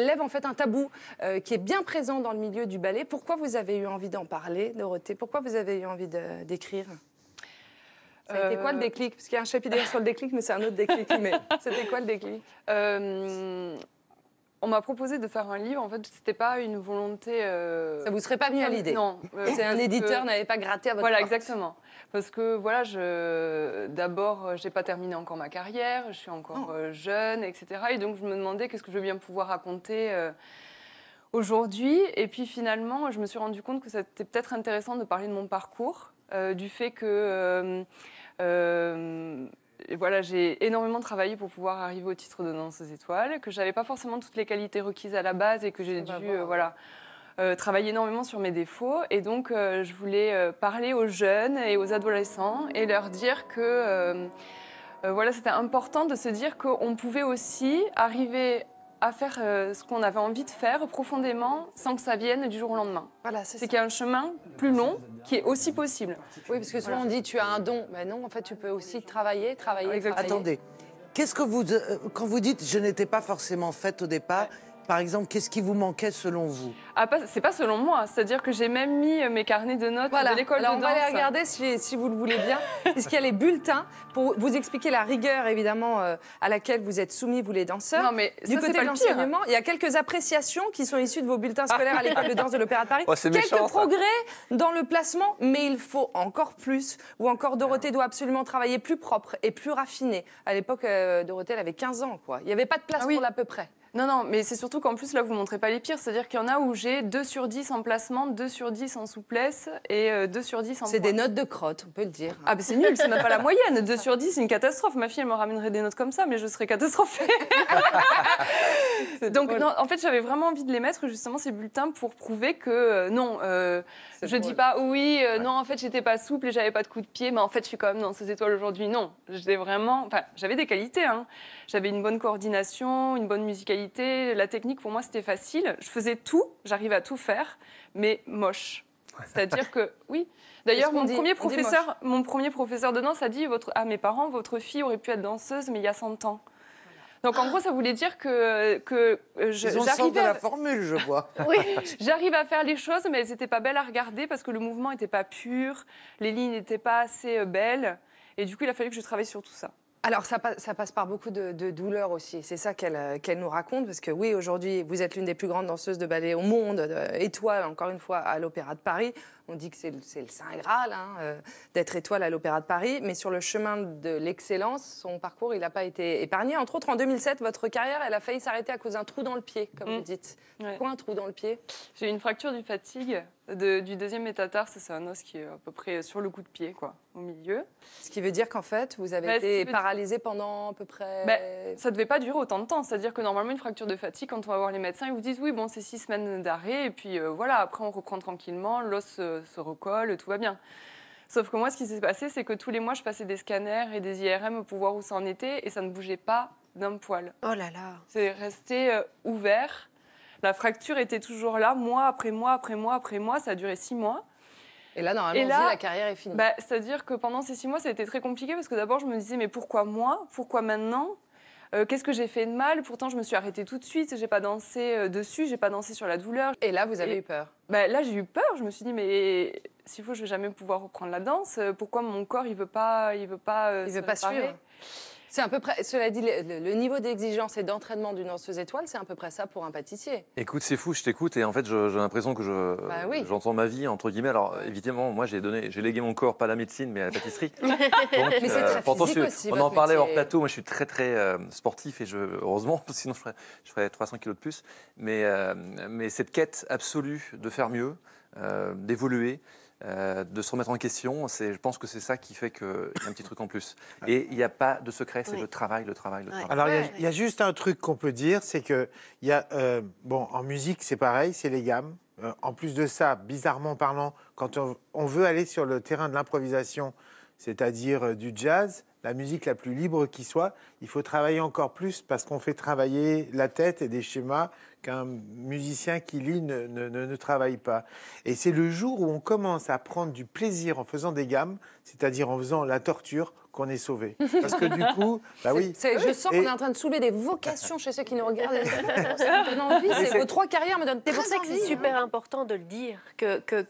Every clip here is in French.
elle lève en fait un tabou euh, qui est bien présent dans le milieu du ballet. Pourquoi vous avez eu envie d'en parler, Dorothée Pourquoi vous avez eu envie d'écrire ça quoi le euh, déclic Parce qu'il y a un chapitre sur le déclic, mais c'est un autre déclic. Mais c'était quoi le déclic euh, on m'a proposé de faire un livre. En fait, c'était pas une volonté. Euh, Ça vous serait pas venu à l'idée Non. C'est un éditeur n'avait pas gratté à votre. Voilà, exactement. Parce que voilà, je d'abord, euh, j'ai pas terminé encore ma carrière, je suis encore oh. euh, jeune, etc. Et donc, je me demandais qu'est-ce que je vais bien pouvoir raconter. aujourd'hui. Et puis finalement, je me suis rendu compte que c'était peut-être intéressant de parler de mon parcours, du fait que voilà, j'ai énormément travaillé pour pouvoir arriver au titre de aux étoiles, que j'avais pas forcément toutes les qualités requises à la base et que j'ai dû euh, hein. voilà, euh, travailler énormément sur mes défauts. Et donc, euh, je voulais parler aux jeunes et aux adolescents et leur dire que voilà, c'était important de se dire qu'on pouvait aussi arriver à faire euh, ce qu'on avait envie de faire profondément sans que ça vienne du jour au lendemain. Voilà, c'est qu'il y a un chemin plus long qui est aussi possible. Oui, parce que souvent on dit tu as un don, mais non, en fait tu peux aussi travailler, travailler. Ah, travailler. Attendez, qu'est-ce que vous euh, quand vous dites je n'étais pas forcément faite au départ par exemple, qu'est-ce qui vous manquait selon vous ah, C'est pas selon moi, c'est-à-dire que j'ai même mis euh, mes carnets de notes de l'école de danse. on va aller regarder si, vous le voulez bien, puisqu'il y a les bulletins pour vous expliquer la rigueur, évidemment, euh, à laquelle vous êtes soumis, vous les danseurs. Non, mais du côté de l'enseignement, il y a quelques appréciations qui sont issues de vos bulletins ah. scolaires à l'école de danse de l'Opéra de Paris. Oh, quelques progrès dans le placement, mais il faut encore plus. Ou encore, Dorothée doit absolument travailler plus propre et plus raffiné. À l'époque, euh, Dorothée, elle avait 15 ans, quoi. Il n'y avait pas de place ah pour l'à peu près. Non, non, mais c'est surtout qu'en plus, là, vous ne montrez pas les pires. C'est-à-dire qu'il y en a où j'ai 2 sur 10 en placement, 2 sur 10 en souplesse et 2 euh, sur 10 en C'est des notes de crotte, on peut le dire. Ah, ben c'est nul, ça n'est pas la moyenne. 2 sur 10, c'est une catastrophe. Ma fille, elle me ramènerait des notes comme ça, mais je serais catastrophée. Donc, en fait, j'avais vraiment envie de les mettre, justement, ces bulletins, pour prouver que euh, non, euh, je ne dis pas oui, non, en fait, j'étais pas souple et j'avais pas de coup de pied, mais en fait, je suis quand même dans ces étoiles aujourd'hui. Non, j'étais vraiment. j'avais des qualités. Hein. J'avais une bonne coordination, une bonne musicalité la technique, pour moi, c'était facile. Je faisais tout, j'arrive à tout faire, mais moche. C'est-à-dire que, oui. D'ailleurs, mon, premier professeur, mon premier professeur de danse a dit votre, à ah, mes parents Votre fille aurait pu être danseuse, mais il y a 100 ans. Donc en gros, ça voulait dire que, que euh, la formule, je vois. j'arrive à faire les choses, mais elles n'étaient pas belles à regarder parce que le mouvement n'était pas pur, les lignes n'étaient pas assez euh, belles. Et du coup, il a fallu que je travaille sur tout ça alors ça, passe par beaucoup de, douleurs aussi. C'est ça euh, qu'elle nous raconte parce que oui, aujourd'hui, vous êtes l'une des plus grandes danseuses de ballet au monde, étoile euh, encore une fois à l'Opéra de Paris on dit que c'est le, Saint Graal hein, euh, d'être étoile à l'Opéra de Paris, mais sur le chemin de l'excellence, son parcours, il n'a pas été épargné. Entre autres, en 2007, votre carrière, elle a failli s'arrêter à cause d'un trou dans le pied, comme mm. vous dites. Quoi, un trou dans le pied J'ai une fracture du fatigue du deuxième métatarse, c'est un os qui est à peu près sur le coup de pied, quoi, au milieu. Ce qui veut dire qu'en fait, vous avez bah, été paralysé pendant à peu près. Ça bah, ça devait pas durer autant de temps. C'est-à-dire que normalement, une fracture de fatigue, quand on va voir les médecins, ils vous disent oui, bon, c'est six semaines d'arrêt, et puis euh, voilà, après on reprend tranquillement, l'os euh, se recolle, tout va bien. Sauf que moi, ce qui s'est passé, c'est que tous les mois, je passais des scanners et des IRM pour voir où ça en était et ça ne bougeait pas d'un poil. Oh là là C'est resté euh, ouvert. La fracture était toujours là, mois après mois, après mois, après mois. Ça a duré six mois. Et là, normalement, la carrière est finie. Bah, c'est-à-dire que pendant ces six mois, ça a été très compliqué parce que d'abord, je me disais, mais pourquoi moi Pourquoi maintenant euh, qu'est-ce que j'ai fait de mal Pourtant, je me suis arrêtée tout de suite, j'ai pas dansé euh, dessus, j'ai pas dansé sur la douleur. Et là, vous avez eu peur bah, Là, j'ai eu peur. Je me suis dit, mais s'il faut, je vais jamais pouvoir reprendre la danse. Pourquoi mon corps, il veut pas, il veut pas, euh, il veut pas suivre c'est à peu près, cela dit, le, niveau d'exigence et d'entraînement d'une danseuse étoile, c'est à peu près ça pour un pâtissier. Écoute, c'est fou, je t'écoute et en fait, j'ai l'impression que je, bah j'entends ma vie, entre guillemets. Alors, évidemment, moi, j'ai donné, j'ai légué mon corps, pas à la médecine, mais à la pâtisserie. mais c'est euh, pourtant, on en parlait hors plateau. Moi, je suis très, très euh, sportif et je, heureusement, sinon, je ferais, je ferais 300 kilos de plus. Mais, euh, mais cette quête absolue de faire mieux, d'évoluer, euh, de se remettre en question. Je pense que c'est ça qui fait qu'il y a un petit truc en plus. Et il n'y a pas de secret, c'est le travail, le travail, le travail. Alors, il y, a juste un truc qu'on peut dire, c'est que, euh, en musique, c'est pareil, c'est les gammes. Euh, en plus de ça, bizarrement parlant, quand on veut aller sur le terrain de l'improvisation, c'est-à-dire du jazz, la musique la plus libre qui soit, il faut travailler encore plus parce qu'on fait travailler la tête et des schémas qu'un musicien qui lit ne, travaille pas. Et c'est le jour où on commence à prendre du plaisir en faisant des gammes, c'est-à-dire en faisant la torture, qu'on est sauvé. Parce que du coup, bah oui. je sens qu'on est en train de soulever des vocations chez ceux qui nous regardent. ça donne envie. Vos trois carrières me donnent très pour ça que c'est super important de le dire, que, que,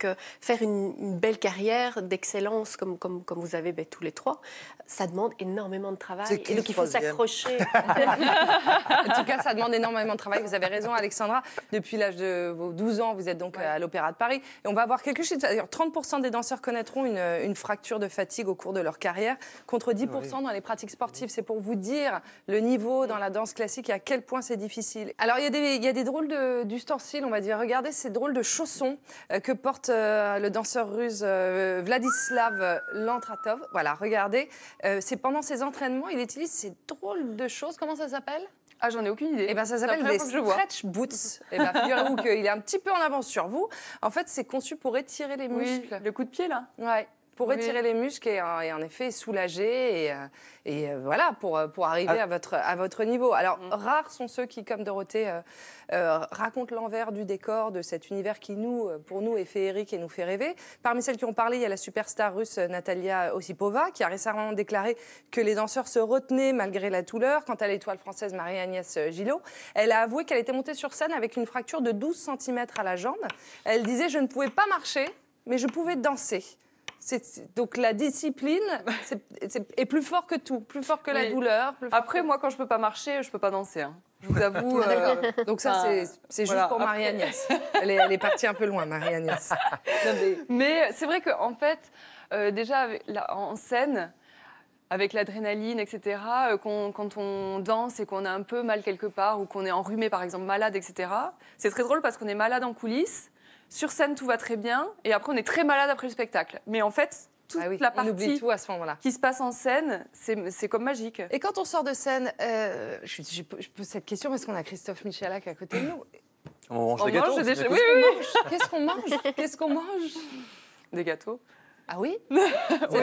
faire une, belle carrière d'excellence comme, comme, vous avez ben, tous les trois, ça demande énormément de travail. Et donc il faut s'accrocher. en tout cas, ça demande énormément de travail. Vous avez raison, Alexandra, depuis l'âge de vos 12 ans, vous êtes donc euh, à l'Opéra de Paris. Et on va avoir quelque chose. D'ailleurs, 30% des danseurs connaîtront euh, une, fracture de fatigue au cours de leur carrière, contre 10% dans les pratiques sportives. C'est pour vous dire le niveau dans la danse classique et à quel point c'est difficile. Alors, il y, a des, il des drôles de, d'ustensiles, on va dire. Regardez ces drôles de chaussons euh, que porte le danseur russe Vladislav Lantratov. Voilà, regardez. c'est pendant ses entraînements, il utilise ces drôles de choses. Comment ça s'appelle ah, j'en ai aucune idée. Eh ben, ça s'appelle des stretch boots. Et eh ben, figurez-vous qu'il est un petit peu en avance sur vous. En fait, c'est conçu pour étirer les muscles. le coup de pied, là Ouais pour étirer les muscles et, en effet soulager et, euh, euh, voilà pour, euh, pour arriver ah. à, votre, à votre niveau. Alors mm. rares sont ceux qui, comme Dorothée, racontent l'envers du décor de cet univers qui nous, pour nous, est féerique et nous fait rêver. Parmi celles qui ont parlé, il y a la superstar russe Natalia Osipova qui a récemment déclaré que les danseurs se retenaient malgré la douleur. Quant à l'étoile française Marie-Agnès Gillot, elle a avoué qu'elle était montée sur scène avec une fracture de 12 cm à la jambe. Elle disait Je ne pouvais pas marcher, mais je pouvais danser donc la discipline est, plus fort que tout, plus fort que la douleur. Après, moi, quand je ne peux pas marcher, je ne peux pas danser. Hein. Je vous avoue. Euh, donc ça, c'est juste pour Marie-Agnès. elle, est partie un peu loin, Marie-Agnès. mais, euh, c'est vrai qu'en fait, euh, déjà en scène, avec l'adrénaline, etc., quand on danse et qu'on a un peu mal quelque part ou qu'on est enrhumé, par exemple, malade, etc., c'est très drôle parce qu'on est malade en coulisses. Sur scène, tout va très bien. Et après, on est très malade après le spectacle. Mais en fait, toute ah la partie tout à ce moment qui se passe en scène, c'est comme magique. Et quand on sort de scène, euh, je, pose cette question parce qu'on a Christophe Michalak à côté de nous. On mange des gâteaux. Qu'est-ce qu'on mange Qu'est-ce qu'on mange, Des gâteaux. Ah oui Aussi,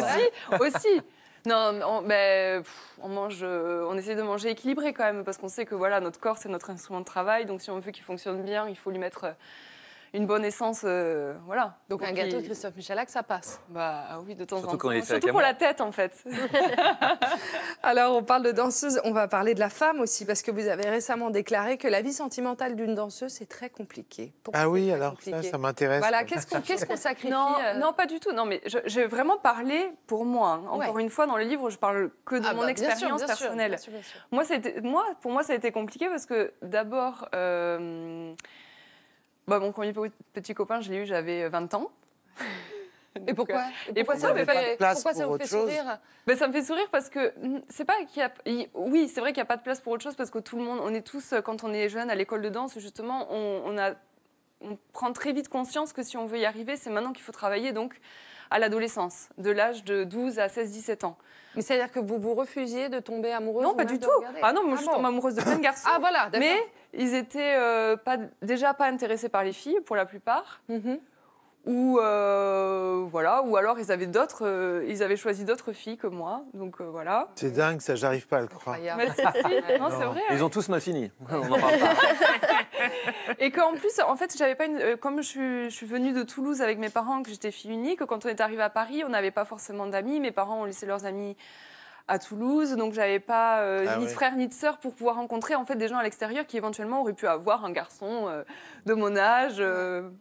aussi. Non, mais ben, on mange, euh, on essaie de manger équilibré quand même parce qu'on sait que voilà, notre corps c'est notre instrument de travail, donc si on veut qu'il fonctionne bien, il faut lui mettre euh, une bonne essence. Euh, voilà. Donc un gâteau de Christophe Michalak, ça passe. Bah ah oui, de temps en temps. Surtout pour la tête, en fait. Alors, on parle de danseuse, on va parler de la femme aussi, parce que vous avez récemment déclaré que la vie sentimentale d'une danseuse, c'est très compliqué. Ah oui, alors ça, ça m'intéresse. Voilà, qu'est-ce qu'on sacrifie euh Non, pas du tout. Non, mais j'ai vraiment parlé pour moi. Hein. Encore une fois, dans le livre, je parle que de mon expérience personnelle. Moi, c'était- moi, pour moi, ça a été compliqué parce que d'abord, euh, bah, Mon premier petit copain, je l'ai eu, j'avais 20 euh, ans. Euh, Et pourquoi Et pourquoi, ça, vous fait sourire ben, Ça me fait sourire parce que hmm, c'est pas qu'il a. Oui, c'est vrai qu'il n'y a pas de place pour autre chose parce que tout le monde, on est tous, euh, quand on est jeune à l'école de danse, justement, on, on, a, on prend très vite conscience que si on veut y arriver, c'est maintenant qu'il faut travailler, donc à l'adolescence, de l'âge de 12 à 16-17 ans c'est-à-dire que vous vous refusiez de tomber amoureuse Non, pas du tout. Ah non, moi ah je tombe amoureuse de plein de garçons. Ah voilà, Mais ils étaient euh, pas, déjà pas intéressés par les filles pour la plupart. Mhm. Ou euh, voilà, ou alors ils avaient d'autres, euh, ils avaient choisi d'autres filles que moi, donc voilà. C'est dingue, ça, j'arrive pas à le croire. Mais ah, bah, c'est vrai. Ils ont tous ma fini. On parle pas. Et qu'en plus, en fait, euh, Comme je suis, venue de Toulouse avec mes parents, que j'étais fille unique, quand on est arrivé à Paris, on n'avait pas forcément d'amis. Mes parents ont laissé leurs amis à Toulouse, donc j'avais pas euh, ah ni de frère ni de sœur pour pouvoir rencontrer en fait des gens à l'extérieur qui éventuellement auraient pu avoir un garçon euh, de mon âge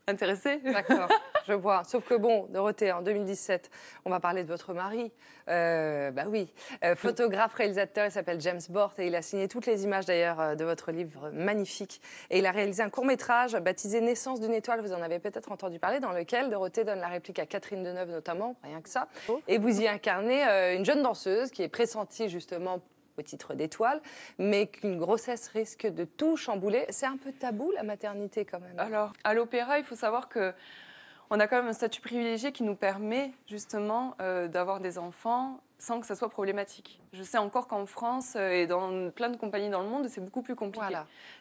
intéressé. D'accord. je vois. Sauf que bon, Dorothée, en 2017, on va parler de votre mari. Euh, bah oui, euh, photographe, réalisateur, il s'appelle James Bort et il a signé toutes les images d'ailleurs euh, de votre livre magnifique. Et il a réalisé un court métrage baptisé Naissance d'une étoile, vous en avez peut-être entendu parler, dans lequel Dorothée donne la réplique à Catherine Deneuve notamment, rien que ça. Oh. Et vous y incarnez euh, une jeune danseuse qui est pressentie justement au titre d'étoile, mais qu'une grossesse risque de tout chambouler. C'est un peu tabou la maternité quand même. Alors, à l'opéra, il faut savoir que on a quand même un statut privilégié qui nous permet justement euh, d'avoir des enfants sans que ça soit problématique. Je sais encore qu'en France euh, et dans plein de compagnies dans le monde, c'est beaucoup plus compliqué.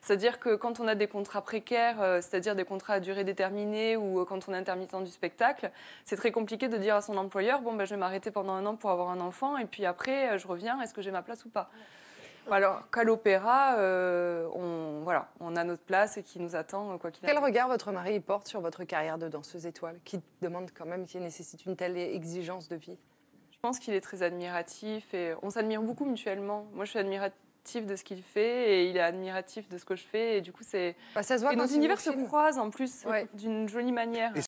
C'est-à-dire que quand on a des contrats précaires, euh, c'est-à-dire des contrats à durée déterminée ou quand on est intermittent du spectacle, c'est très compliqué de dire à son employeur, bon, ben, je vais m'arrêter pendant un an pour avoir un enfant et puis après, je reviens, est-ce que j'ai ma place ou pas alors qu'à l'opéra, euh, on, voilà, on a notre place et qui nous attend euh, quoi qu'il arrive. Quel regard votre mari porte sur votre carrière de danseuse étoile, qui demande quand même, qui nécessite une telle exigence de vie Je pense qu'il est très admiratif et on s'admire beaucoup mutuellement. Moi, je suis admirative de ce qu'il fait et il est admiratif de ce que je fais et du coup c'est bah, ça nos univers se croisent en plus d'une jolie manière.